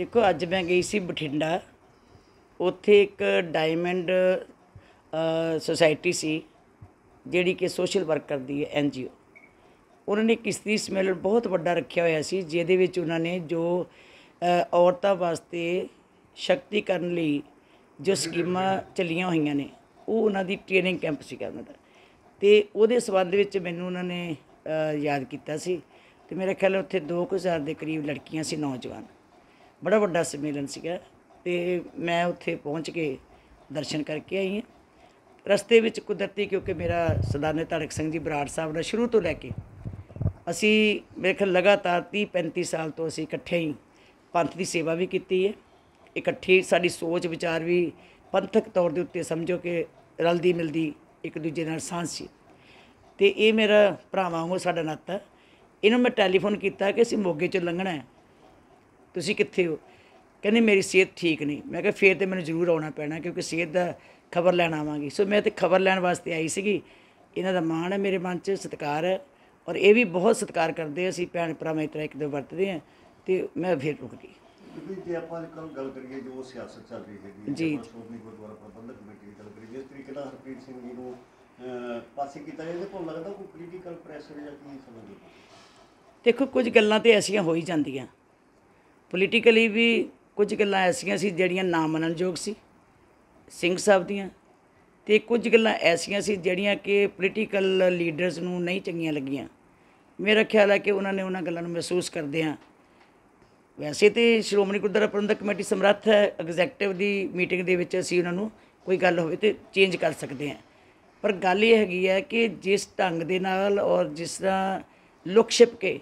ਦੇਖੋ ਅੱਜ ਮੈਂ ਗਈ ਸੀ ਬਠਿੰਡਾ ਉੱਥੇ ਇੱਕ ਡਾਇਮੰਡ ਸੋਸਾਇਟੀ ਸੀ ਜਿਹੜੀ ਕਿ ਸੋਸ਼ਲ ਵਰਕ ਕਰਦੀ ਹੈ ਐਨਜੀਓ ਉਹਨਾਂ ਨੇ ਕਿਸ਼ਤੀ ਸਮੇਲ ਬਹੁਤ ਵੱਡਾ ਰੱਖਿਆ ਹੋਇਆ ਸੀ ਜਿਹਦੇ ਵਿੱਚ ਉਹਨਾਂ ਨੇ ਜੋ ਔਰਤਾਂ ਵਾਸਤੇ ਸ਼ਕਤੀ ਕਰਨ ਲਈ ਜੋ ਸਕੀਮਾਂ ਚੱਲੀਆਂ ਹੋਈਆਂ ਨੇ ਉਹ ਉਹਨਾਂ ਦੀ ਟ੍ਰੇਨਿੰਗ ਕੈਂਪ ਸੀ ਕਰਨ ਦਾ ਤੇ ਉਹਦੇ ਸਬੰਧ ਵਿੱਚ ਮੈਨੂੰ ਉਹਨਾਂ ਨੇ ਯਾਦ ਕੀਤਾ ਸੀ ਤੇ ਮੇਰੇ ਖਿਆਲ ਉੱਥੇ 2000 ਦੇ ਕਰੀਬ ਲੜਕੀਆਂ ਸੀ ਨੌਜਵਾਨ ਬੜਾ ਵੱਡਾ ਸਮੇਲਨ ਸੀਗਾ ਤੇ ਮੈਂ ਉੱਥੇ ਪਹੁੰਚ ਕੇ ਦਰਸ਼ਨ ਕਰਕੇ ਆਈ ਹਾਂ ਰਸਤੇ ਵਿੱਚ ਕੁਦਰਤੀ ਕਿਉਂਕਿ ਮੇਰਾ ਸਦਾਨੇ ਤਾਰਕ ਸਿੰਘ ਜੀ ਬਰਾੜ ਸਾਹਿਬ ਨਾਲ ਸ਼ੁਰੂ ਤੋਂ ਲੈ ਕੇ ਅਸੀਂ ਮੇਰੇ ਖਿਆਲ ਲਗਾਤਾਰ 30 35 ਸਾਲ ਤੋਂ ਅਸੀਂ ਇਕੱਠੇ ਹੀ ਪੰਥ ਦੀ ਸੇਵਾ ਵੀ ਕੀਤੀ ਹੈ ਇਕੱਠੇ ਸਾਡੀ ਸੋਚ ਵਿਚਾਰ ਵੀ ਪੰਥਕ ਤੌਰ ਦੇ ਉੱਤੇ ਸਮਝੋ ਕਿ ਰਲਦੀ ਮਿਲਦੀ ਇੱਕ ਦੂਜੇ ਨਾਲ ਸੀ ਤੇ ਇਹ ਮੇਰਾ ਭਰਾਵਾਂ ਵਾਂਗੂ ਸਾਡਾ ਨਾਤਾ ਇਹਨੂੰ ਮੈਂ ਟੈਲੀਫੋਨ ਕੀਤਾ ਕਿ ਅਸੀਂ ਮੋਗੇ ਚ ਲੰਘਣਾ ਹੈ ਤੁਸੀਂ ਕਿੱਥੇ ਹੋ ਕਹਿੰਦੇ ਮੇਰੀ ਸਿਹਤ ਠੀਕ ਨਹੀਂ ਮੈਂ ਕਿਹਾ ਫੇਰ ਤੇ ਮੈਨੂੰ ਜ਼ਰੂਰ ਆਉਣਾ ਪੈਣਾ ਕਿਉਂਕਿ ਸਿਹਤ ਦਾ ਖਬਰ ਲੈਣ ਆਵਾਂਗੀ ਸੋ ਮੈਂ ਤੇ ਖਬਰ ਲੈਣ ਵਾਸਤੇ ਆਈ ਸੀਗੀ ਇਹਨਾਂ ਦਾ ਮਾਣ ਹੈ ਮੇਰੇ ਮਨ 'ਚ ਸਤਿਕਾਰ ਹੈ ਔਰ ਇਹ ਵੀ ਬਹੁਤ ਸਤਿਕਾਰ ਕਰਦੇ ਅਸੀਂ ਭੈਣ ਭਰਾ ਮੈਂ ਤਰ੍ਹਾਂ ਇੱਕ ਦੋ ਵਰਤਦੇ ਆਂ ਤੇ ਮੈਂ ਫੇਰ ਰੁਕ ਗਈ ਜੇ ਆਪਾਂ ਕੱਲ ਗੱਲ ਕਰੀਏ ਜੋ ਸਿਆਸਤ ਚੱਲ ਰਹੀ ਹੈਗੀ ਜੀ ਸ਼੍ਰੋਮਣੀ ਗੁਰਦੁਆਰਾ ਪ੍ਰਬੰਧਕ ਕਮੇਟੀ ਦੀ ਗੱਲ ਕਰੀਏ ਜਿਸ ਤਰੀਕੇ ਨਾਲ ਹਰਪ੍ਰੀਤ ਸਿੰਘ ਜੀ ਨੂੰ ਪਾਸੇ ਕੀਤਾ ਜਾਂਦਾ ਤੁਹਾਨੂੰ ਲੱਗਦਾ ਕੋਈ ਕ੍ਰਿਟੀਕਲ ਪ੍ਰੈਸ਼ਰ ਜਾਂ ਕੀ ਸਮਝਦੇ ਦੇਖੋ ਕੁਝ ਗੱਲਾਂ ਤੇ ਐਸੀਆਂ ਹੋ ਹੀ ਜਾਂਦੀਆਂ ਪੋਲੀਟੀਕਲੀ ਵੀ ਕੁਝ ਗੱਲਾਂ ਐਸੀਆਂ ਸੀ ਜਿਹੜੀਆਂ ਨਾ ਮੰਨਣਯੋਗ ਸੀ ਸਿੰਘ ਸਾਹਿਬ ਦੀਆਂ ਤੇ ਕੁਝ ਗੱਲਾਂ ਐਸੀਆਂ ਸੀ ਜਿਹੜੀਆਂ ਕਿ ਪੋਲੀਟੀਕਲ ਲੀਡਰਸ ਨੂੰ ਨਹੀਂ ਚੰਗੀਆਂ ਲੱਗੀਆਂ ਮੇਰਾ ਖਿਆਲ ਹੈ ਕਿ ਉਹਨਾਂ ਨੇ ਉਹਨਾਂ ਗੱਲਾਂ ਨੂੰ ਮਹਿਸੂਸ ਕਰਦੇ ਆ ਵੈਸੇ ਤੇ ਸ਼੍ਰੋਮਣੀ ਗੁਰਦੁਆਰਾ ਪ੍ਰਬੰਧਕ ਕਮੇਟੀ ਸਮਰੱਥ ਹੈ ਐਗਜ਼ੈਕਟਿਵ ਦੀ ਮੀਟਿੰਗ ਦੇ ਵਿੱਚ ਅਸੀਂ ਉਹਨਾਂ ਨੂੰ ਕੋਈ ਗੱਲ ਹੋਵੇ ਤੇ ਚੇਂਜ ਕਰ ਸਕਦੇ ਆ ਪਰ ਗੱਲ ਇਹ ਹੈਗੀ ਹੈ ਕਿ ਜਿਸ ਢੰਗ ਦੇ ਨਾਲ ਔਰ ਜਿਸ ਤਰ੍ਹਾਂ ਲੁਕ ਕੇ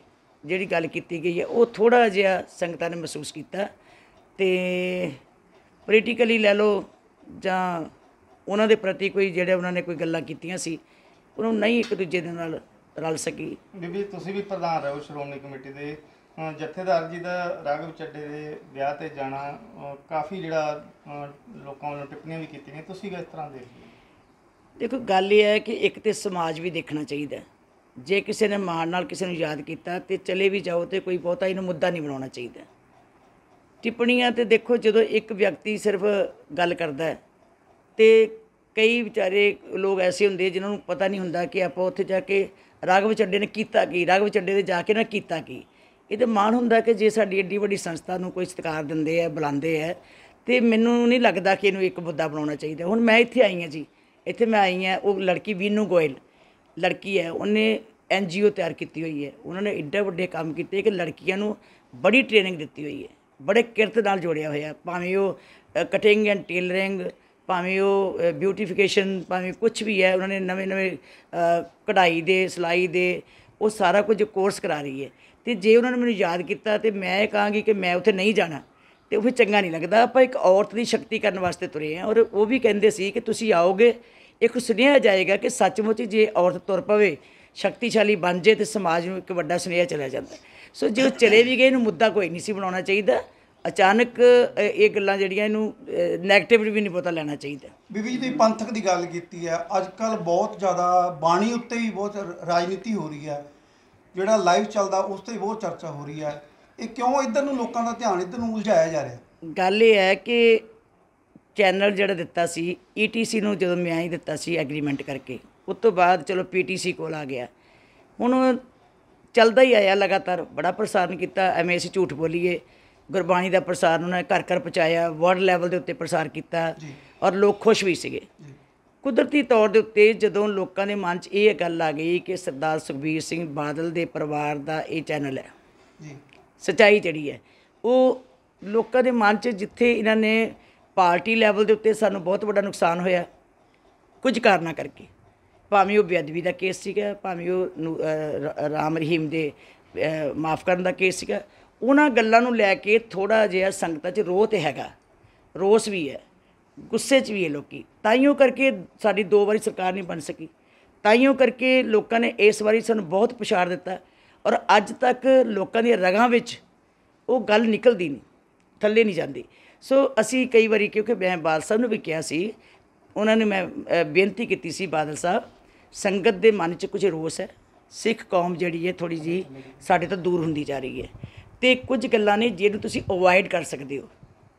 ਜਿਹੜੀ ਗੱਲ ਕੀਤੀ ਗਈ ਹੈ ਉਹ ਥੋੜਾ ਜਿਹਾ ਸੰਗਤਾਂ ਨੇ ਮਹਿਸੂਸ ਕੀਤਾ ਤੇ ਪੋਲੀਟੀਕਲੀ ਲੈ ਲਓ ਜਾਂ ਉਹਨਾਂ ਦੇ ਪ੍ਰਤੀ ਕੋਈ ਜਿਹੜੇ ਉਹਨਾਂ ਨੇ ਕੋਈ ਗੱਲਾਂ ਕੀਤੀਆਂ ਸੀ ਉਹਨਾਂ ਨੂੰ ਨਹੀਂ ਇੱਕ ਦੂਜੇ ਦੇ ਨਾਲ ਰਲ ਸਕੀ ਬੀਬੀ ਤੁਸੀਂ ਵੀ ਪ੍ਰਧਾਨ ਰਹੋ ਸ਼੍ਰੋਮਣੀ ਕਮੇਟੀ ਦੇ ਜਥੇਦਾਰ ਜੀ ਦਾ ਰਾਗਵ ਚੱਡੇ ਦੇ ਵਿਆਹ ਤੇ ਜਾਣਾ ਕਾਫੀ ਜਿਹੜਾ ਲੋਕਾਂ ਵੱਲੋਂ ਟਿੱਪਣੀਆਂ ਵੀ ਕੀਤੀਆਂ ਤੁਸੀਂ ਕਿਸ ਤਰ੍ਹਾਂ ਦੇਖਦੇ ਦੇਖੋ ਗੱਲ ਇਹ ਹੈ ਕਿ ਇੱਕ ਤੇ ਸਮਾਜ ਵੀ ਦੇਖਣਾ ਚਾਹੀਦਾ ਜੇ ਕਿਸੇ ਨੇ ਮਾਣ ਨਾਲ ਕਿਸੇ ਨੂੰ ਯਾਦ ਕੀਤਾ ਤੇ ਚਲੇ ਵੀ ਜਾਓ ਤੇ ਕੋਈ ਬਹੁਤਾ ਇਹਨੂੰ ਮੁੱਦਾ ਨਹੀਂ ਬਣਾਉਣਾ ਚਾਹੀਦਾ ਟਿੱਪਣੀਆਂ ਤੇ ਦੇਖੋ ਜਦੋਂ ਇੱਕ ਵਿਅਕਤੀ ਸਿਰਫ ਗੱਲ ਕਰਦਾ ਤੇ ਕਈ ਵਿਚਾਰੇ ਲੋਕ ਐਸੇ ਹੁੰਦੇ ਜਿਨ੍ਹਾਂ ਨੂੰ ਪਤਾ ਨਹੀਂ ਹੁੰਦਾ ਕਿ ਆਪਾਂ ਉੱਥੇ ਜਾ ਕੇ ਰਾਘਵ ਚੱਡੇ ਨੇ ਕੀਤਾ ਕੀ ਰਾਘਵ ਚੱਡੇ ਦੇ ਜਾ ਕੇ ਨਾ ਕੀਤਾ ਕੀ ਇਹ ਤਾਂ ਮਾਣ ਹੁੰਦਾ ਕਿ ਜੇ ਸਾਡੀ ਏਡੀ ਵੱਡੀ ਸੰਸਥਾ ਨੂੰ ਕੋਈ ਸਤਿਕਾਰ ਦਿੰਦੇ ਆ ਬੁਲਾਉਂਦੇ ਆ ਤੇ ਮੈਨੂੰ ਨਹੀਂ ਲੱਗਦਾ ਕਿ ਇਹਨੂੰ ਇੱਕ ਮੁੱਦਾ ਬਣਾਉਣਾ ਚਾਹੀਦਾ ਹੁਣ ਮੈਂ ਇੱਥੇ ਆਈ ਆ ਜੀ ਇੱਥੇ ਮੈਂ ਆਈ ਆ ਉਹ ਲੜਕੀ ਵੀਨੂ ਗੋਇਲ ਲੜਕੀ ਹੈ ਉਹਨੇ ਐਨ ਜੀ ਓ ਤਿਆਰ ਕੀਤੀ ਹੋਈ ਹੈ ਉਹਨਾਂ ਨੇ ਇੱਡੇ ਵੱਡੇ ਕੰਮ ਕੀਤੇ ਕਿ ਲੜਕੀਆਂ ਨੂੰ ਬੜੀ ਟ੍ਰੇਨਿੰਗ ਦਿੱਤੀ ਹੋਈ ਹੈ ਬੜੇ ਕਿਰਤ ਨਾਲ ਜੋੜਿਆ ਹੋਇਆ ਭਾਵੇਂ ਉਹ ਕਟਿੰਗ ਐਂਡ ਟੇਲਰਿੰਗ ਭਾਵੇਂ ਉਹ ਬਿਊਟੀਫਿਕੇਸ਼ਨ ਭਾਵੇਂ ਕੁਝ ਵੀ ਹੈ ਉਹਨਾਂ ਨੇ ਨਵੇਂ ਨਵੇਂ ਕਢਾਈ ਦੇ ਸਲਾਈ ਦੇ ਉਹ ਸਾਰਾ ਕੁਝ ਕੋਰਸ ਕਰਾ ਰਹੀ ਹੈ ਤੇ ਜੇ ਉਹਨਾਂ ਨੇ ਮੈਨੂੰ ਯਾਦ ਕੀਤਾ ਤੇ ਮੈਂ ਇਹ ਕਹਾਂਗੀ ਕਿ ਮੈਂ ਉੱਥੇ ਨਹੀਂ ਜਾਣਾ ਤੇ ਉਹ ਫਿਰ ਚੰਗਾ ਨਹੀਂ ਲੱਗਦਾ ਆਪਾਂ ਇੱਕ ਔਰਤ ਦੀ ਸ਼ਕਤੀ ਕਰਨ ਵਾਸਤੇ ਤੁਰੇ ਆਂ ਔਰ ਉਹ ਵੀ ਕਹਿੰਦੇ ਸੀ ਕਿ ਤੁਸੀਂ ਆਓਗੇ ਇੱਕ ਸੁਨੇਹਾ ਜਾਏਗਾ ਕਿ ਸੱਚਮੁੱਚ ਜੇ ਔਰਤ ਤੁਰ ਪਵੇ ਸ਼ਕਤੀਸ਼ਾਲੀ ਬਣ ਜੇ ਤੇ ਸਮਾਜ ਨੂੰ ਇੱਕ ਵੱਡਾ ਸੁਨੇਹਾ ਚਲਿਆ ਜਾਂਦਾ ਸੋ ਜੇ ਉਹ ਚਲੇ ਵੀ ਗਏ ਇਹਨੂੰ ਮੁੱਦਾ ਕੋਈ ਨਹੀਂ ਸੀ ਬਣਾਉਣਾ ਚਾਹੀਦਾ ਅਚਾਨਕ ਇਹ ਗੱਲਾਂ ਜਿਹੜੀਆਂ ਇਹਨੂੰ 네ਗੇਟਿਵ ਵੀ ਨਹੀਂ ਪਤਾ ਲੈਣਾ ਚਾਹੀਦਾ ਬੀਬੀ ਜੀ ਤੁਸੀਂ ਪੰਥਕ ਦੀ ਗੱਲ ਕੀਤੀ ਹੈ ਅੱਜ ਕੱਲ ਬਹੁਤ ਜ਼ਿਆਦਾ ਬਾਣੀ ਉੱਤੇ ਵੀ ਬਹੁਤ ਰਾਜਨੀਤੀ ਹੋ ਰਹੀ ਹੈ ਜਿਹੜਾ ਲਾਈਵ ਚੱਲਦਾ ਉਸ ਤੇ ਬਹੁਤ ਚਰਚਾ ਹੋ ਰਹੀ ਹੈ ਇਹ ਕਿਉਂ ਇਧਰ ਨੂੰ ਲੋਕਾਂ ਦਾ ਧਿਆਨ ਇਧਰ ਨੂੰ ਉਲਝਾਇਆ ਜਾ ਰਿਹਾ ਗੱਲ ਇਹ ਹੈ ਕਿ ਚੈਨਲ ਜਿਹੜਾ ਦਿੱਤਾ ਸੀ ਈਟੀਸੀ e ਨੂੰ ਜਦੋਂ ਮੈਂ ਹੀ ਦਿੱਤਾ ਸੀ ਐਗਰੀਮੈਂਟ ਕਰਕੇ ਉਸ ਤੋਂ ਬਾਅਦ ਚਲੋ ਪੀਟੀਸੀ ਕੋਲ ਆ ਗਿਆ ਹੁਣ ਚੱਲਦਾ ਹੀ ਆਇਆ ਲਗਾਤਾਰ ਬੜਾ ਪ੍ਰਸਾਰਨ ਕੀਤਾ ਐਵੇਂ ਅਸੀਂ ਝੂਠ ਬੋਲੀਏ ਗੁਰਬਾਣੀ ਦਾ ਪ੍ਰਸਾਰਨ ਉਹਨਾਂ ਨੇ ਘਰ ਘਰ ਪਹੁੰਚਾਇਆ ਵਰਲਡ ਲੈਵਲ ਦੇ ਉੱਤੇ ਪ੍ਰਸਾਰ ਕੀਤਾ ਔਰ ਲੋਕ ਖੁਸ਼ ਵੀ ਸੀਗੇ ਕੁਦਰਤੀ ਤੌਰ ਦੇ ਉੱਤੇ ਜਦੋਂ ਲੋਕਾਂ ਦੇ ਮਨ 'ਚ ਇਹ ਗੱਲ ਆ ਗਈ ਕਿ ਸਰਦਾਰ ਸੁਖਬੀਰ ਸਿੰਘ ਬਾਦਲ ਦੇ ਪਰਿਵਾਰ ਦਾ ਇਹ ਚੈਨਲ ਹੈ ਜੀ ਸਚਾਈ ਜਿਹੜੀ ਹੈ ਉਹ ਲੋਕਾਂ ਦੇ ਮਨ 'ਚ ਜਿੱਥੇ ਇਹਨਾਂ ਨੇ ਪਾਰਟੀ ਲੈਵਲ ਦੇ ਉੱਤੇ ਸਾਨੂੰ ਬਹੁਤ ਵੱਡਾ ਨੁਕਸਾਨ ਹੋਇਆ ਕੁਝ ਕਾਰਨਾ ਕਰਕੇ ਭਾਵੇਂ ਉਹ ਬੇਅਦਬੀ ਦਾ ਕੇਸ ਸੀਗਾ ਭਾਵੇਂ ਉਹ ਰਾਮ ਰਹੀਮ ਦੇ ਮਾਫ ਕਰਨ ਦਾ ਕੇਸ ਸੀਗਾ ਉਹਨਾਂ ਗੱਲਾਂ ਨੂੰ ਲੈ ਕੇ ਥੋੜਾ ਜਿਹਾ ਸੰਗਤਾਂ 'ਚ ਰੋਹ ਤੇ ਹੈਗਾ ਰੋਸ ਵੀ ਹੈ ਗੁੱਸੇ 'ਚ ਵੀ ਹੈ ਲੋਕੀ ਤਾਈਓ ਕਰਕੇ ਸਾਡੀ ਦੋ ਵਾਰੀ ਸਰਕਾਰ ਨਹੀਂ ਬਣ ਸਕੀ ਤਾਈਓ ਕਰਕੇ ਲੋਕਾਂ ਨੇ ਇਸ ਵਾਰੀ ਸਾਨੂੰ ਬਹੁਤ ਪਛਾੜ ਦਿੱਤਾ ਔਰ ਅੱਜ ਤੱਕ ਲੋਕਾਂ ਦੀਆਂ ਰਗਾਂ ਵਿੱਚ ਉਹ ਗੱਲ ਨਿਕਲਦੀ ਨਹੀਂ ਥੱਲੇ ਨਹੀਂ ਜਾਂਦੀ ਸੋ ਅਸੀਂ ਕਈ ਵਾਰੀ ਕਿਉਂਕਿ ਮੈਂ ਬਾਦਲ ਸਾਹਿਬ ਨੂੰ ਵੀ ਕਿਹਾ ਸੀ ਉਹਨਾਂ ਨੇ ਮੈਂ ਬੇਨਤੀ ਕੀਤੀ ਸੀ ਬਾਦਲ ਸਾਹਿਬ ਸੰਗਤ ਦੇ ਮਨ 'ਚ ਕੁਝ ਰੋਸ ਹੈ ਸਿੱਖ ਕੌਮ ਜਿਹੜੀ ਹੈ ਥੋੜੀ ਜੀ ਸਾਡੇ ਤੋਂ ਦੂਰ ਹੁੰਦੀ ਜਾ ਰਹੀ ਹੈ ਤੇ ਕੁਝ ਗੱਲਾਂ ਨੇ ਜਿਹਨੂੰ ਤੁਸੀਂ ਅਵੋਇਡ ਕਰ ਸਕਦੇ ਹੋ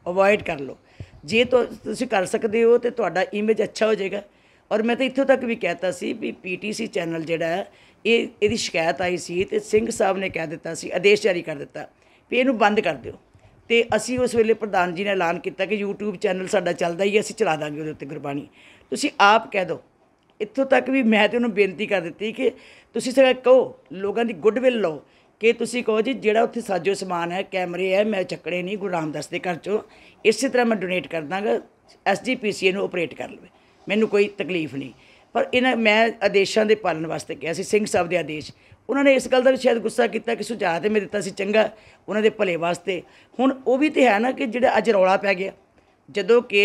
ਅਵੋਇਡ ਕਰ ਲਓ ਜੇ ਤੁਸੀਂ ਕਰ ਸਕਦੇ ਹੋ ਤੇ ਤੁਹਾਡਾ ਇਮੇਜ ਅੱਛਾ ਹੋ ਜਾਏਗਾ ਔਰ ਮੈਂ ਤਾਂ ਇੱਥੋਂ ਤੱਕ ਵੀ ਕਹਿਤਾ ਸੀ ਵੀ ਪੀਟੀਸੀ ਚੈਨਲ ਜਿਹੜਾ ਹੈ ਇਹ ਇਹਦੀ ਸ਼ਿਕਾਇਤ ਆਈ ਸੀ ਤੇ ਸਿੰਘ ਸਾਹਿਬ ਨੇ ਕਹਿ ਦਿੱਤਾ ਸੀ ਆਦੇਸ਼ ਜਾਰੀ ਕਰ ਦਿੱਤਾ ਵੀ ਇਹਨੂੰ ਬੰਦ ਕਰ ਦਿਓ ਤੇ ਅਸੀਂ ਉਸ ਵੇਲੇ ਪ੍ਰਧਾਨ ਜੀ ਨੇ ਐਲਾਨ ਕੀਤਾ ਕਿ YouTube ਚੈਨਲ ਸਾਡਾ ਚੱਲਦਾ ਹੀ ਹੈ ਅਸੀਂ ਚਲਾ ਦਾਂਗੇ ਉਹਦੇ ਉੱਤੇ ਗੁਰਬਾਣੀ ਤੁਸੀਂ ਆਪ ਕਹਿ ਦਿਓ ਇੱਥੋਂ ਤੱਕ ਵੀ ਮੈਂ ਤੇ ਉਹਨੂੰ ਬੇਨਤੀ ਕਰ ਦਿੱਤੀ ਕਿ ਤੁਸੀਂ ਸਿਰਫ ਕਹੋ ਲੋਕਾਂ ਦੀ ਗੁੱਡਵਿਲ ਲਓ ਕਿ ਤੁਸੀਂ ਕਹੋ ਜੀ ਜਿਹੜਾ ਉੱਥੇ ਸਾਜੋ ਸਮਾਨ ਹੈ ਕੈਮਰੇ ਹੈ ਮੈਂ ਚੱਕੜੇ ਨਹੀਂ ਗੁਰੂ ਰਾਮਦਾਸ ਦੇ ਘਰ ਚੋਂ ਇਸੇ ਤਰ੍ਹਾਂ ਮੈਂ ਡੋਨੇਟ ਕਰ ਦਾਂਗਾ ਐਸਜੀਪੀਸੀਏ ਨੂੰ ਆਪਰੇਟ ਕਰ ਲਵੇ ਮੈਨੂੰ ਕੋਈ ਤਕਲੀਫ ਨਹੀਂ ਪਰ ਇਹਨਾਂ ਮੈਂ ਆਦੇਸ਼ਾਂ ਦੇ ਪਾਲਣ ਵਾਸਤੇ ਕਿਹਾ ਸੀ ਸਿੰਘ ਸਾਹਿਬ ਦੇ ਆਦੇਸ਼ ਉਹਨਾਂ ਨੇ ਇਸ ਗੱਲ ਦਾ ਵੀ ਸ਼ਾਇਦ ਗੁੱਸਾ ਕੀਤਾ ਕਿ ਸੁਝਾਅ ਤੇ ਮੈਂ ਦਿੱਤਾ ਸੀ ਚੰਗਾ ਉਹਨਾਂ ਦੇ ਭਲੇ ਵਾਸਤੇ ਹੁਣ ਉਹ ਵੀ ਤੇ ਹੈ ਨਾ ਕਿ ਜਿਹੜਾ ਅੱਜ ਰੌਲਾ ਪੈ ਗਿਆ ਜਦੋਂ ਕਿ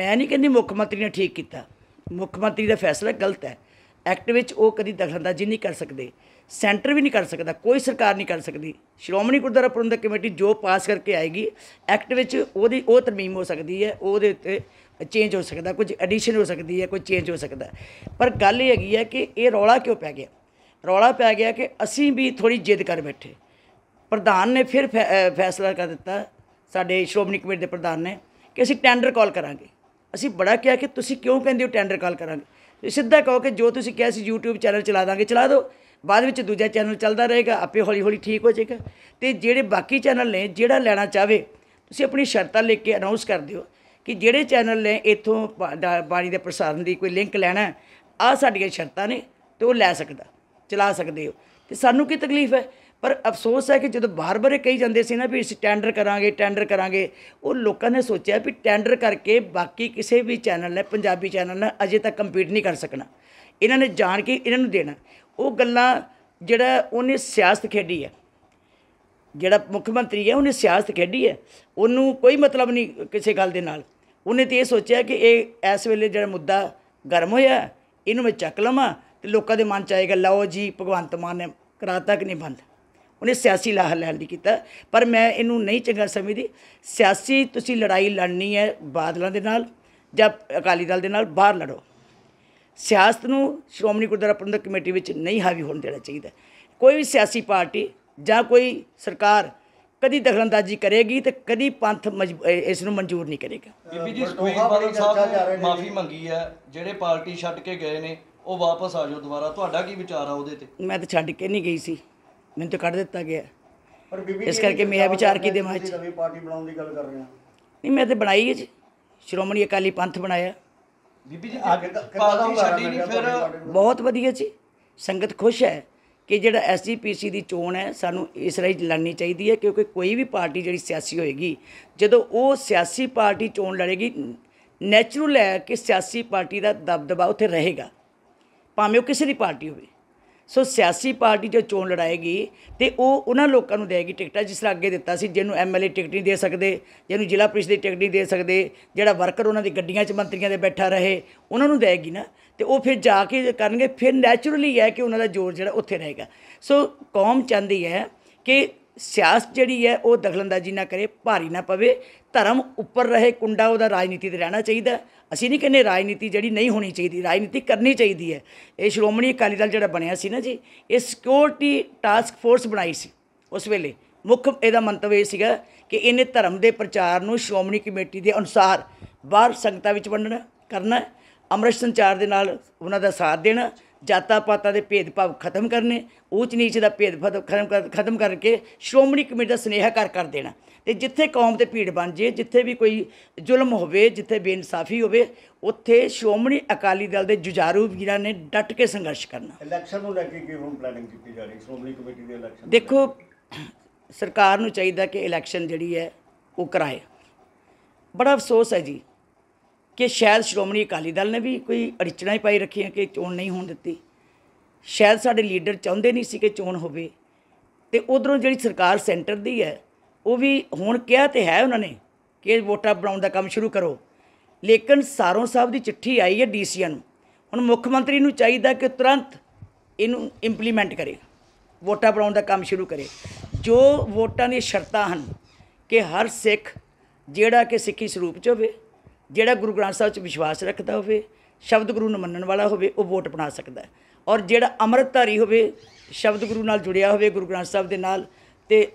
ਮੈਂ ਨਹੀਂ ਕਹਿੰਦੀ ਮੁੱਖ ਮੰਤਰੀ ਨੇ ਠੀਕ ਕੀਤਾ ਮੁੱਖ ਮੰਤਰੀ ਦਾ ਫੈਸਲਾ ਗਲਤ ਹੈ ਐਕਟ ਵਿੱਚ ਉਹ ਕਦੀ ਦਖਲਅੰਦਾਜ਼ੀ ਨਹੀਂ ਕਰ ਸਕਦੇ ਸੈਂਟਰ ਵੀ ਨਹੀਂ ਕਰ ਸਕਦਾ ਕੋਈ ਸਰਕਾਰ ਨਹੀਂ ਕਰ ਸਕਦੀ ਸ਼੍ਰੋਮਣੀ ਗੁਰਦੁਆਰਾ ਪ੍ਰਬੰਧਕ ਕਮੇਟੀ ਜੋ ਪਾਸ ਕਰਕੇ ਆਏਗੀ ਐਕਟ ਵਿੱਚ ਉਹਦੀ ਉਹ ਤਰਮੀਮ ਹੋ ਸਕਦੀ ਹੈ ਉਹਦੇ ਉੱਤੇ ਚੇਂਜ ਹੋ ਸਕਦਾ ਕੁਝ ਐਡੀਸ਼ਨ ਹੋ ਸਕਦੀ ਹੈ ਕੋਈ ਚੇਂਜ ਹੋ ਸਕਦਾ ਪਰ ਗੱਲ ਇਹ ਹੈਗੀ ਹੈ ਕਿ ਇਹ ਰੌਲਾ ਕਿਉਂ ਪੈ ਗਿਆ ਰੌਲਾ ਪੈ ਗਿਆ ਕਿ ਅਸੀਂ ਵੀ ਥੋੜੀ ਜਿੱਦ ਕਰ ਬੈਠੇ ਪ੍ਰਧਾਨ ਨੇ ਫਿਰ ਫੈਸਲਾ ਕਰ ਦਿੱਤਾ ਸਾਡੇ ਸ਼੍ਰੋਮਣੀ ਕਮੇਟੀ ਦੇ ਪ੍ਰਧਾਨ ਨੇ ਕਿ ਅਸੀਂ ਟੈਂਡਰ ਕਾਲ ਕਰਾਂਗੇ ਅਸੀਂ ਬੜਾ ਕਿਹਾ ਕਿ ਤੁਸੀਂ ਕਿਉਂ ਕਹਿੰਦੇ ਹੋ ਟੈਂਡਰ ਕਾਲ ਕਰਾਂਗੇ ਸਿੱਧਾ ਕਹੋ ਕਿ ਜੋ ਤੁਸੀਂ ਕਿਹਾ ਸੀ YouTube ਚੈਨਲ ਚਲਾ ਦਾਂਗੇ ਚਲਾ ਦਿਓ ਬਾਅਦ ਵਿੱਚ ਦੂਜਾ ਚੈਨਲ ਚੱਲਦਾ ਰਹੇਗਾ ਆਪੇ ਹੌਲੀ ਹੌਲੀ ਠੀਕ ਹੋ ਜਾਏਗਾ ਤੇ ਜਿਹੜੇ ਬਾਕੀ ਚੈਨਲ ਨੇ ਜਿਹੜਾ ਲੈਣਾ ਚਾਹਵੇ ਤੁਸੀਂ ਆਪਣੀ ਸ਼ਰਤਾਂ ਲਿਖ ਕੇ ਅਨਾਉਂਸ ਕਰ ਦਿਓ ਕਿ ਜਿਹੜੇ ਚੈਨਲ ਨੇ ਇਥੋਂ ਬਾਣੀ ਦੇ ਪ੍ਰਸਾਰਣ ਦੀ ਕੋਈ ਲਿੰਕ ਲੈਣਾ ਆ ਸਾਡੀਆਂ ਸ਼ਰਤਾਂ ਨੇ ਤੇ ਉਹ ਲੈ ਸਕਦਾ ਚਲਾ ਸਕਦੇ ਹੋ ਤੇ ਸਾਨੂੰ ਕੀ ਤਕਲੀਫ ਹੈ ਪਰ ਅਫਸੋਸ ਹੈ ਕਿ ਜਦੋਂ ਬਾਰ-ਬਾਰ ਇਹ ਕਹੀ ਜਾਂਦੇ ਸੀ ਨਾ ਵੀ ਅਸੀਂ ਟੈਂਡਰ ਕਰਾਂਗੇ ਟੈਂਡਰ ਕਰਾਂਗੇ ਉਹ ਲੋਕਾਂ ਨੇ ਸੋਚਿਆ ਵੀ ਟੈਂਡਰ ਕਰਕੇ ਬਾਕੀ ਕਿਸੇ ਵੀ ਚੈਨਲ ਨੇ ਪੰਜਾਬੀ ਚੈਨਲ ਨੇ ਅਜੇ ਤੱਕ ਕੰਪੀਟ ਨਹੀਂ ਕਰ ਸਕਣਾ ਇਹਨਾਂ ਨੇ ਜਾਣ ਕੇ ਇਹਨਾਂ ਨੂੰ ਦੇਣਾ ਉਹ ਗੱਲਾਂ ਜਿਹੜਾ ਉਹਨੇ ਸਿਆਸਤ ਖੇਡੀ ਹੈ ਜਿਹੜਾ ਮੁੱਖ ਮੰਤਰੀ ਹੈ ਉਹਨੇ ਸਿਆਸਤ ਖੇਡੀ ਹੈ ਉਹਨੂੰ ਕੋਈ ਮਤਲਬ ਨਹੀਂ ਕਿਸੇ ਗੱਲ ਦੇ ਨਾਲ ਉਹਨੇ ਤੇ ਇਹ ਸੋਚਿਆ ਕਿ ਇਹ ਇਸ ਵੇਲੇ ਜਿਹੜਾ ਮੁੱਦਾ ਗਰਮ ਹੋਇਆ ਇਹਨੂੰ ਮੈਂ ਚੱਕ ਲਵਾਂ ਤੇ ਲੋਕਾਂ ਦੇ ਮਨ ਚ ਆਏਗਾ ਲਓ ਜੀ ਭਗਵੰਤ ਮਾਨ ਨੇ ਕਰਾਤਾ ਕਿ ਨਹੀਂ ਬੰਦ ਉਹਨੇ ਸਿਆਸੀ ਲਾਹ ਲੈਣ ਦੀ ਕੀਤਾ ਪਰ ਮੈਂ ਇਹਨੂੰ ਨਹੀਂ ਚੰਗਾ ਸਮਝਦੀ ਸਿਆਸੀ ਤੁਸੀਂ ਲੜਾਈ ਲੜਨੀ ਹੈ ਬਾਦਲਾਂ ਦੇ ਨਾਲ ਜਾਂ ਅਕਾਲੀ ਦਲ ਦੇ ਨਾਲ ਬਾਹਰ ਲੜੋ ਸਿਆਸਤ ਨੂੰ ਸ਼੍ਰੋਮਣੀ ਗੁਰਦੁਆਰਾ ਪ੍ਰਬੰਧਕ ਕਮੇਟੀ ਵਿੱਚ ਨਹੀਂ ਹਾਵੀ ਹੋਣ ਦੇਣਾ ਚਾਹੀਦਾ ਕੋਈ ਵੀ ਸਿਆਸੀ ਪਾਰਟੀ ਜਾਂ ਕੋਈ ਸਰਕਾਰ ਕਦੀ ਦਖਲਅੰਦਾਜ਼ੀ ਕਰੇਗੀ ਤੇ ਕਦੀ ਪੰਥ ਇਸ ਨੂੰ ਮਨਜ਼ੂਰ ਨਹੀਂ ਕਰੇਗਾ ਬੀਬੀ ਜੀ ਸੁਖਬੀਰ ਬਾਦਲ ਸਾਹਿਬ ਮਾਫੀ ਮੰਗੀ ਹੈ ਜਿਹੜੇ ਪਾਰਟੀ ਛੱਡ ਕੇ ਗਏ ਨੇ ਉਹ ਵਾਪਸ ਆ ਜਾਓ ਦੁਬਾਰਾ ਤੁਹਾਡਾ ਕੀ ਵਿਚਾਰ ਆ ਉਹਦੇ ਤੇ ਮੈਂ ਤਾਂ ਛੱਡ ਕੇ ਨਹੀਂ ਗਈ ਸੀ ਮੈਨੂੰ ਤਾਂ ਕੱਢ ਦਿੱਤਾ ਗਿਆ ਪਰ ਬੀਬੀ ਇਸ ਕਰਕੇ ਮੇਰਾ ਵਿਚਾਰ ਕੀ ਦਿਮਾਗ 'ਚ ਨਵੀਂ ਪਾਰਟੀ ਬਣਾਉਣ ਦੀ ਗੱਲ ਕਰ ਰਹੇ ਆ ਨਹੀਂ ਮੈਂ ਤਾਂ ਬਣਾਈ ਹੈ ਜੀ ਸ਼੍ਰੋਮਣੀ ਅਕਾਲੀ ਪੰਥ ਬਣਾਇਆ ਬੀਬੀ ਜੀ ਅੱਗ ਛੱਡੀ ਨਹੀਂ ਫਿਰ ਬਹੁਤ ਵਧੀਆ ਜੀ ਸੰਗਤ ਖੁਸ਼ ਹੈ ਕਿ ਜਿਹੜਾ ਐਸਜੀਪੀਸੀ ਦੀ ਚੋਣ ਹੈ ਸਾਨੂੰ ਇਸ ਰਾਹੀਂ ਲੜਨੀ ਚਾਹੀਦੀ ਹੈ ਕਿਉਂਕਿ ਕੋਈ ਵੀ ਪਾਰਟੀ ਜਿਹੜੀ ਸਿਆਸੀ ਹੋਏਗੀ ਜਦੋਂ ਉਹ ਸਿਆਸੀ ਪਾਰਟੀ ਚੋਣ ਲੜੇਗੀ ਨੇਚਰਲ ਹੈ ਕਿ ਸਿਆਸੀ ਪਾਰਟੀ ਦਾ ਦਬਦਬਾ ਉੱਥੇ ਰਹੇਗਾ ਭਾਵੇਂ ਉਹ ਕਿਸੇ ਦੀ ਪਾਰਟੀ ਹੋਵੇ ਸੋ ਸਿਆਸੀ ਪਾਰਟੀ ਜੋ ਚੋਣ ਲੜਾਏਗੀ ਤੇ ਉਹ ਉਹਨਾਂ ਲੋਕਾਂ ਨੂੰ ਦੇਗੀ ਟਿਕਟਾਂ ਜਿਸ ਤਰ੍ਹਾਂ ਅੱਗੇ ਦਿੱਤਾ ਸੀ ਜਿਹਨੂੰ ਐਮਐਲਏ ਟਿਕਟ ਨਹੀਂ ਦੇ ਸਕਦੇ ਜਿਹਨੂੰ ਜ਼ਿਲ੍ਹਾ ਪ੍ਰੀਸ਼ਦ ਦੀ ਟਿਕਟ ਨਹੀਂ ਦੇ ਸਕਦੇ ਜਿਹੜਾ ਵਰਕਰ ਉਹਨਾਂ ਦੀ ਗੱਡੀਆਂ 'ਚ ਮੰਤਰੀਆਂ ਦੇ ਬੈਠਾ ਰਹੇ ਉਹਨਾਂ ਨੂੰ ਦੇਗੀ ਨਾ ਤੇ ਉਹ ਫਿਰ ਜਾ ਕੇ ਕਰਨਗੇ ਫਿਰ ਨੈਚੁਰਲੀ ਹੈ ਕਿ ਉਹਨਾਂ ਦਾ ਜ਼ੋਰ ਜਿਹੜਾ ਉੱਥੇ ਰਹੇਗਾ ਸੋ ਕੌਮ ਚਾਹੁੰਦੀ ਹੈ ਕਿ ਸਿਆਸਤ ਜਿਹੜੀ ਹੈ ਉਹ ਦਖਲਅੰਦਾਜ਼ੀ ਨਾ ਕਰੇ ਭਾਰੀ ਨਾ ਪਵੇ ਧਰਮ ਉੱਪਰ ਰਹੇ ਕੁੰਡਾ ਉਹਦਾ ਰਾਜਨੀਤੀ ਤੇ ਰਹਿਣਾ ਚਾਹੀਦਾ ਅਸੀਂ ਨਹੀਂ ਕਹਿੰਦੇ ਰਾਜਨੀਤੀ ਜਿਹੜੀ ਨਹੀਂ ਹੋਣੀ ਚਾਹੀਦੀ ਰਾਜਨੀਤੀ ਕਰਨੀ ਚਾਹੀਦੀ ਹੈ ਇਹ ਸ਼੍ਰੋਮਣੀ ਅਕਾਲੀ ਦਲ ਜਿਹੜਾ ਬਣਿਆ ਸੀ ਨਾ ਜੀ ਇਹ ਸਿਕਿਉਰਿਟੀ ਟਾਸਕ ਫੋਰਸ ਬਣਾਈ ਸੀ ਉਸ ਵੇਲੇ ਮੁੱਖ ਇਹਦਾ ਮੰਤਵ ਇਹ ਸੀਗਾ ਕਿ ਇਹਨੇ ਧਰਮ ਦੇ ਪ੍ਰਚਾਰ ਨੂੰ ਸ਼੍ਰੋਮਣੀ ਕਮੇਟੀ ਦੇ ਅਨੁਸਾਰ ਬਾਹਰ ਸੰਗਤਾਂ ਵਿੱਚ ਵੰਡਣਾ ਕਰਨਾ ਅੰਮ੍ਰਿਤ ਸੰਚਾਰ ਦੇ ਨਾਲ ਉਹਨਾਂ ਦਾ ਸਾਥ ਦੇਣਾ ਜਾਤਾਂ ਪਾਤਾਂ ਦੇ ਭੇਦਭਾਵ ਖਤਮ ਕਰਨੇ ਉੱਚ ਨੀਚ ਦਾ ਭੇਦਭਾਵ ਖਤਮ ਖਤਮ ਕਰਕੇ ਸ਼੍ਰੋਮਣੀ ਕਮੇਟੀ ਦਾ ਸਨੇਹਾ ਕਰ ਕਰ ਦੇਣਾ ਤੇ ਜਿੱਥੇ ਕੌਮ ਤੇ ਭੀੜ ਬਣ ਜੇ ਜਿੱਥੇ ਵੀ ਕੋਈ ਜ਼ੁਲਮ ਹੋਵੇ ਜਿੱਥੇ ਬੇਇਨਸਾਫੀ ਹੋਵੇ ਉੱਥੇ ਸ਼੍ਰੋਮਣੀ ਅਕਾਲੀ ਦਲ ਦੇ ਜੁਝਾਰੂ ਵੀਰਾਂ ਨੇ ਡਟ ਕੇ ਸੰਘਰਸ਼ ਕਰਨਾ ਇਲੈਕਸ਼ਨ ਨੂੰ ਲੈ ਕੇ ਕੀ ਹੁਣ ਪਲੈਨਿੰਗ ਕੀਤੀ ਜਾ ਰਹੀ ਸ਼੍ਰੋਮਣੀ ਕਮੇਟੀ ਦੇ ਇਲੈਕਸ਼ਨ ਦੇਖੋ ਸਰਕਾਰ ਨੂੰ ਚਾਹੀਦਾ ਕਿ ਇਲੈਕਸ਼ਨ ਜਿਹੜੀ ਹੈ ਉਹ ਕਰਾਏ ਬੜਾ ਅਫਸੋਸ ਹੈ ਜੀ ਕਿ ਸ਼ਾਇਦ ਸ਼੍ਰੋਮਣੀ ਅਕਾਲੀ ਦਲ ਨੇ ਵੀ ਕੋਈ ਅੜਚਣਾ ਹੀ ਪਾਈ ਰੱਖੀ ਹੈ ਕਿ ਚੋਣ ਨਹੀਂ ਹੋਣ ਦਿੱਤੀ ਸ਼ਾਇਦ ਸਾਡੇ ਲੀਡਰ ਚਾਹੁੰਦੇ ਨਹੀਂ ਸੀ ਕਿ ਚੋਣ ਹੋਵੇ ਤੇ ਉਧਰੋਂ ਜਿਹੜੀ ਸਰਕਾਰ ਸੈਂਟਰ ਦੀ ਹੈ ਉਹ ਵੀ ਹੁਣ ਕਿਹਾ ਤੇ ਹੈ ਉਹਨਾਂ ਨੇ ਕਿ ਵੋਟਾਂ ਬਣਾਉਣ ਦਾ ਕੰਮ ਸ਼ੁਰੂ ਕਰੋ ਲੇਕਿਨ ਸਾਰੋਂ ਸਾਹਿਬ ਦੀ ਚਿੱਠੀ ਆਈ ਹੈ ਡੀਸੀਆਂ ਨੂੰ ਹੁਣ ਮੁੱਖ ਮੰਤਰੀ ਨੂੰ ਚਾਹੀਦਾ ਕਿ ਤੁਰੰਤ ਇਹਨੂੰ ਇੰਪਲੀਮੈਂਟ ਕਰੇ ਵੋਟਾਂ ਬਣਾਉਣ ਦਾ ਕੰਮ ਸ਼ੁਰੂ ਕਰੇ ਜੋ ਵੋਟਾਂ ਦੀਆਂ ਸ਼ਰਤਾਂ ਹਨ ਕਿ ਹਰ ਸਿੱਖ ਜਿਹੜਾ ਕਿ ਸਿੱਖੀ ਸਰੂਪ ਚ ਹੋਵੇ ਜਿਹੜਾ ਗੁਰੂ ਗ੍ਰੰਥ ਸਾਹਿਬ 'ਚ ਵਿਸ਼ਵਾਸ ਰੱਖਦਾ ਹੋਵੇ ਸ਼ਬਦ ਗੁਰੂ ਨੂੰ ਮੰਨਣ ਵਾਲਾ ਹੋਵੇ ਉਹ ਵੋਟ ਬਣਾ ਸਕਦਾ ਔਰ ਜਿਹੜਾ ਧਾਰੀ ਹੋਵੇ ਸ਼ਬਦ ਗੁਰੂ ਨਾਲ ਜੁੜਿਆ ਹੋਵੇ ਗੁਰੂ ਗ੍ਰੰਥ ਸਾਹਿਬ ਦੇ ਨਾਲ ਤੇ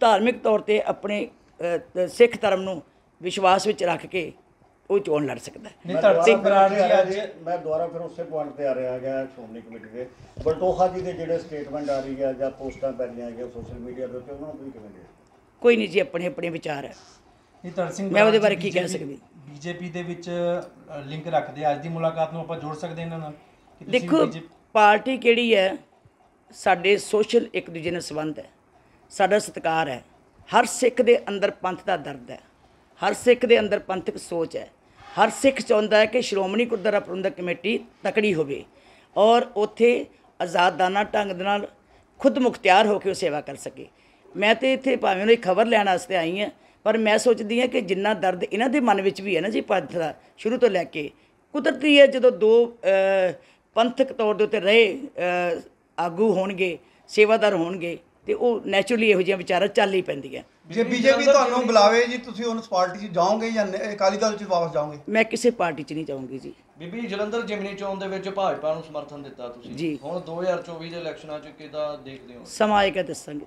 ਧਾਰਮਿਕ ਤੌਰ ਤੇ ਆਪਣੇ ਸਿੱਖ ਧਰਮ ਨੂੰ ਵਿਸ਼ਵਾਸ ਵਿੱਚ ਰੱਖ ਕੇ ਉਹ ਚੋਣ ਲੜ ਸਕਦਾ ਨਹੀਂ ਜੀ ਅੱਜ ਮੈਂ ਦੁਬਾਰਾ ਫਿਰ ਉਸੇ ਪੁਆਇੰਟ ਤੇ ਆ ਰਿਹਾ ਹੈਗਾ ਸ਼੍ਰੋਮਣੀ ਕਮੇਟੀ ਦੇ ਬਲਟੋਹਾ ਜੀ ਦੇ ਜਿਹੜੇ ਸਟੇਟਮੈਂਟ ਆ ਰਹੀ ਹੈ ਜਾਂ ਪੋਸਟਾਂ ਪੈ ਰਹੀਆਂ ਹੈਗੀਆਂ ਸੋਸ਼ਲ ਮੀਡੀਆ ਦੇ ਉੱਤੇ ਉਹਨਾਂ ਨੂੰ ਕੋਈ ਕਿਵੇਂ ਕੋਈ ਨਹੀਂ ਜੀ ਆਪਣੇ ਆਪਣੇ ਵਿਚਾਰ ਹੈ ਨਿਤਰ ਸਿੰਘ ਮੈਂ ਉਹਦੇ ਬਾਰੇ ਕੀ ਕਹਿ ਸਕਦੀ ਬੀਜੇਪੀ ਦੇ ਵਿੱਚ ਲਿੰਕ ਰੱਖਦੇ ਅੱਜ ਦੀ ਮੁਲਾਕਾਤ ਨੂੰ ਆਪਾਂ ਜੋੜ ਸਕਦੇ ਇਹਨਾਂ ਨਾਲ ਦੇਖੋ ਪਾਰਟੀ ਕਿਹੜੀ ਹੈ ਸਾਡੇ ਸੋਸ਼ਲ ਇੱਕ ਦੂਜੇ ਨਾਲ ਸੰਬੰਧ ਹੈ ਸਾਡਾ ਸਤਕਾਰ ਹੈ ਹਰ ਸਿੱਖ ਦੇ ਅੰਦਰ ਪੰਥ ਦਾ ਦਰਦ ਹੈ ਹਰ ਸਿੱਖ ਦੇ ਅੰਦਰ ਪੰਥਕ ਸੋਚ ਹੈ ਹਰ ਸਿੱਖ ਚਾਹੁੰਦਾ ਹੈ ਕਿ ਸ਼੍ਰੋਮਣੀ ਗੁਰਦੁਆਰਾ ਪ੍ਰਬੰਧਕ ਕਮੇਟੀ ਤਕੜੀ ਹੋਵੇ ਔਰ ਉੱਥੇ ਆਜ਼ਾਦਾਨਾ ਢੰਗ ਦੇ ਨਾਲ ਖੁਦ ਮੁਖਤਿਆਰ ਹੋ ਕੇ ਉਹ ਸੇਵਾ ਕਰ ਸਕੇ ਮੈਂ ਤੇ ਇੱਥੇ ਭਾਵੇਂ ਉਹਨੇ ਖਬਰ ਲੈਣ ਵਾਸਤੇ ਆਈ ਹਾਂ ਪਰ ਮੈਂ ਸੋਚਦੀ ਹਾਂ ਕਿ ਜਿੰਨਾ ਦਰਦ ਇਹਨਾਂ ਦੇ ਮਨ ਵਿੱਚ ਵੀ ਹੈ ਨਾ ਜੀ ਪੰਥ ਦਾ ਸ਼ੁਰੂ ਤੋਂ ਲੈ ਕੇ ਕੁਦਰਤੀ ਹੈ ਜਦੋਂ ਦੋ ਪੰਥਕ ਤੌਰ ਦੇ ਉੱਤੇ ਰਹੇ ਆਗੂ ਹੋਣਗੇ ਸੇਵਾਦਾਰ ਹੋਣਗੇ ਤੇ ਉਹ ਨੇਚਰਲੀ ਇਹੋ ਜਿਹੇ ਵਿਚਾਰਾ ਚੱਲ ਹੀ ਪੈਂਦੀ ਹੈ ਜੇ ਬੀਜੇਪੀ ਤੁਹਾਨੂੰ ਬੁਲਾਵੇ ਜੀ ਤੁਸੀਂ ਉਸ ਪਾਰਟੀ 'ਚ ਜਾਓਗੇ ਜਾਂ ਅਕਾਲੀ ਦਲ 'ਚ ਵਾਪਸ ਜਾਓਗੇ ਮੈਂ ਕਿਸੇ ਪਾਰਟੀ 'ਚ ਨਹੀਂ ਜਾਊਂਗੀ ਜੀ ਬੀਬੀ ਜਲੰਧਰ ਜਿਮਨੀ ਚੋਣ ਦੇ ਵਿੱਚ ਭਾਜਪਾ ਨੂੰ ਸਮਰਥਨ ਦਿੱਤਾ ਤੁਸੀਂ ਹੁਣ 2024 ਦੇ ਇਲੈਕਸ਼ਨਾਂ 'ਚ ਕਿਦਾਂ ਦੇਖਦੇ ਹੋ ਸਮਾਂ ਆਏਗਾ ਦੱਸਾਂਗੇ